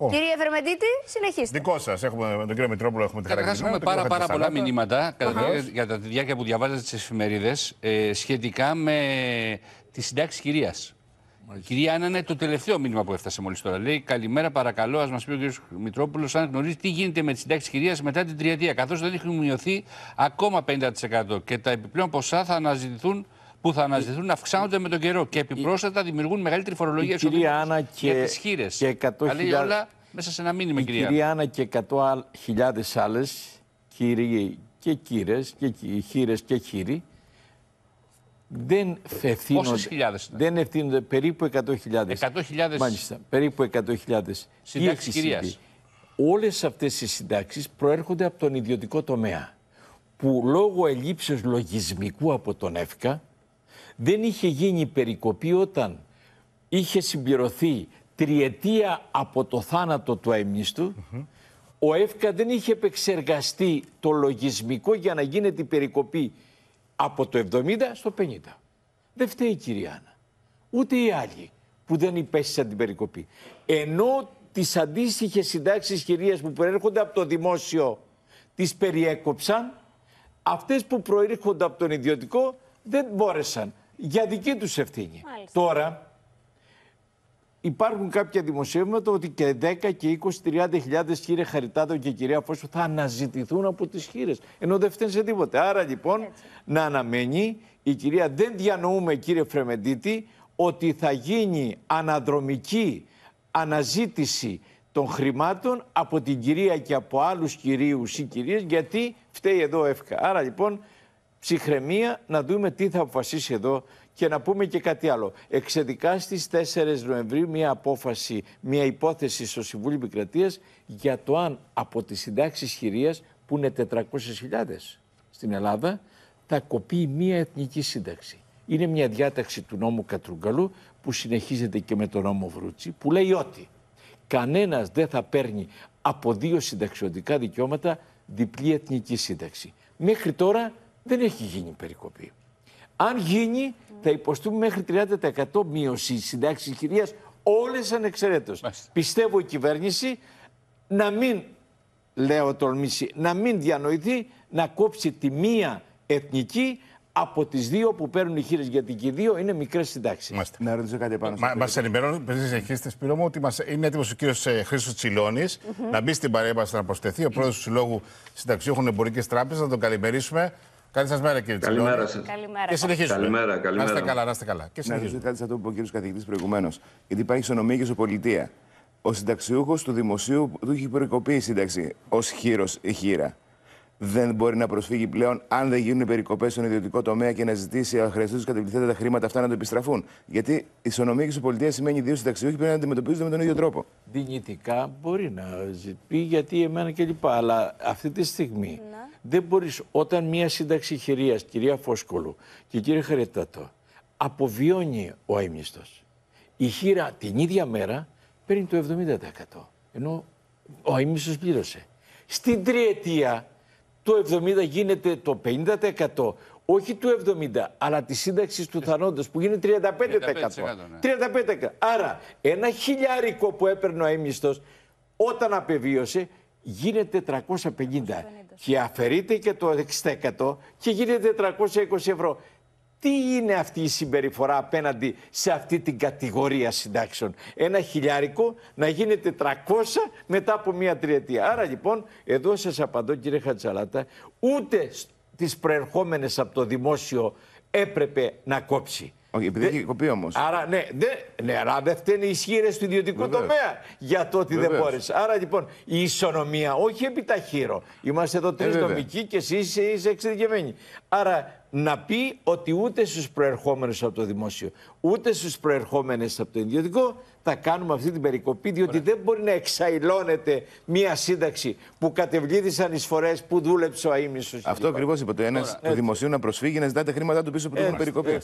Oh. Κύριε Φερμεντίτη, συνεχίστε. Δικό σας. Έχουμε τον κύριο Μητρόπουλο, έχουμε τη χαρακτηριστική. Έχουμε πάρα, πάρα πολλά μηνύματα κατά τη διάρκεια που διαβάζετε τις εφημερίδες ε, σχετικά με τη συντάξη κυρίας. Κυρία Άννα, είναι το τελευταίο μήνυμα που έφτασε μόλις τώρα. Λέει: Καλημέρα, παρακαλώ, ας μας πει ο κύριος Μητρόπουλος αν γνωρίζει τι γίνεται με τι συντάξει κυρίας μετά την τριετία. Καθώς δεν έχουν μειωθεί ακόμα 50% και τα επιπλέον ποσά θα αναζητηθούν που θα αναζητηθούν να αυξάνονται με τον καιρό και επιπρόσθετα δημιουργούν μεγαλύτερη φορολογία στου Άννα και, για τις και 100 Αλλά όλα μέσα σε ένα μήνυμα, η κυρία. κυρία Άννα και χιλιάδες άλλες, κύριοι και κύριες και χείρες και χείροι, δεν ευθύνονται, δεν ευθύνονται περίπου 100.000. 100.000. Μάλιστα, περίπου 100.000. Συντάξει κυρία. Όλες αυτές οι συντάξεις προέρχονται από τον ιδιωτικό τομέα που λόγω ελλείψεως λογισμικού από τον ΕΦΚΑ δεν είχε γίνει περικοπή όταν είχε συμπληρωθεί τριετία από το θάνατο του αεμνίστου, ο ΕΦΚΑ δεν είχε επεξεργαστεί το λογισμικό για να γίνεται η περικοπή από το 70 στο 50. Δεν φταίει η κυρία Άννα, ούτε οι άλλοι που δεν υπέστησαν την περικοπή. Ενώ τις αντίστοιχες συντάξεις κυρίας που προέρχονται από το δημόσιο τις περιέκοψαν, αυτές που προέρχονται από τον ιδιωτικό δεν μπόρεσαν για δική τους ευθύνη. Μάλιστα. Τώρα υπάρχουν κάποια δημοσίευματα ότι και 10 και 20, 30 χιλιάδες κύριε Χαριτάδο και κυρία Φώσου θα αναζητηθούν από τις χείρες. Ενώ δεν φταίνει σε τίποτα. Άρα λοιπόν να αναμένει η κυρία δεν διανοούμε κύριε Φρεμεντίτη ότι θα γίνει αναδρομική αναζήτηση των χρημάτων από την κυρία και από άλλους κυρίους ή κυρίες γιατί φταίει εδώ εύκα. Άρα λοιπόν ψυχραιμία να δούμε τι θα αποφασίσει εδώ και να πούμε και κάτι άλλο. Εξεδικά στι 4 Νοεμβρίου μια απόφαση, μια υπόθεση στο Συμβούλιο Επικρατείας για το αν από τις συντάξεις χειρίας που είναι 400.000 στην Ελλάδα θα κοπεί μια εθνική σύνταξη. Είναι μια διάταξη του νόμου Κατρούγκαλου που συνεχίζεται και με τον νόμο Βρούτσι που λέει ότι κανένας δεν θα παίρνει από δύο συνταξιωτικά δικαιώματα διπλή εθνική σύνταξη. Μέχρι τώρα δεν έχει γίνει περικοπή. Αν γίνει, θα υποστούμε μέχρι 30% μείωση συντάξη κυρίας όλες ανεξαιρέτως. Πιστεύω η κυβέρνηση να μην, λέω τολμήσει, να μην διανοηθεί να κόψει τη μία εθνική από τις δύο που παίρνουν οι χείρες, γιατί και οι δύο είναι μικρές συντάξεις. Να ρωτήσω κάτι πάνω. Μα μας ενημερώνω, πριν συνεχίσετε, Σπύρο μου, ότι μας, είναι έτοιμος ο κύριος ε, χρησο Τσιλώνη mm να μπει στην παρέμβαση να προσθεθεί. Ο πρόεδρος του Συλλόγου Συνταξιούχων Εμπορικής Τράπεζας, να τον καλημερίσουμε. Καλή σας μέρα, κύριε Καλημέρα σας. Καλημέρα. Και συνεχίζουμε. Καλημέρα, καλημέρα. Να είστε καλά, να είστε καλά. Και συνεχίζουμε. Να κάτι που είπε ο κύριος καθηγητής προηγουμένως. Γιατί υπάρχει ισονομία και ισοπολιτεία. Ο συνταξιούχος του δημοσίου του έχει περικοπεί η σύνταξη ως χείρος ή χείρα. Δεν μπορεί να προσφύγει πλέον αν δεν γίνουν περικοπές στον ιδιωτικό τομέα και να ζητήσει αν χρειαστεί του τα χρήματα αυτά να το επιστραφούν. Γιατί ισονομία και ισοπολιτεία σημαίνει δύο συνταξιούχοι πρέπει να αντιμετωπίζονται με τον ίδιο τρόπο. Δυνητικά μπορεί να πει γιατί εμένα κλπ. Αλλά αυτή τη στιγμή. Ναι. Δεν μπορείς, όταν μια σύνταξη χειρίας, κυρία Φόσκολου και κύριε Χαρετατό, αποβιώνει ο αείμνηστος, η χείρα την ίδια μέρα παίρνει το 70%. Ενώ ο αείμνηστος πλήρωσε. Στην τριετία το 70 γίνεται το 50%. Όχι του 70, αλλά της σύνταξης του θανόντος που γίνει 35%. 35%, Άρα, ένα χιλιάρικο που έπαιρνε ο αίμιστο όταν απεβίωσε, γίνεται 450 Και αφαιρείται και το 6% και γίνεται 320 ευρώ. Τι είναι αυτή η συμπεριφορά απέναντι σε αυτή την κατηγορία συντάξεων. Ένα χιλιάρικο να γίνεται 300 μετά από μία τριετία. Άρα λοιπόν, εδώ σας απαντώ κύριε Χατζαλάτα, ούτε τις προερχόμενες από το δημόσιο έπρεπε να κόψει. Όχι, επειδή έχει κοπεί όμως. Άρα, ναι, ναι, ναι, αλλά δεν φταίνει οι ισχύρες του ιδιωτικού τομέα για το ότι δεν μπόρεσε. Άρα λοιπόν η ισονομία, όχι επιταχύρω. Είμαστε εδώ ε, τρεις νομικοί και εσεί είσαι, είσαι εξειδικευμένοι. Άρα να πει ότι ούτε στους προερχόμενους από το δημόσιο, ούτε στους προερχόμενες από το ιδιωτικό θα κάνουμε αυτή την περικοπή, διότι δεν μπορεί να εξαϊλώνεται μία σύνταξη που κατευλήθησαν εισφορέ που δούλεψε ο Αυτό ακριβώ είπε το ένα του δημοσίου να προσφύγει να ζητάτε χρήματά του πίσω από την περικοπή.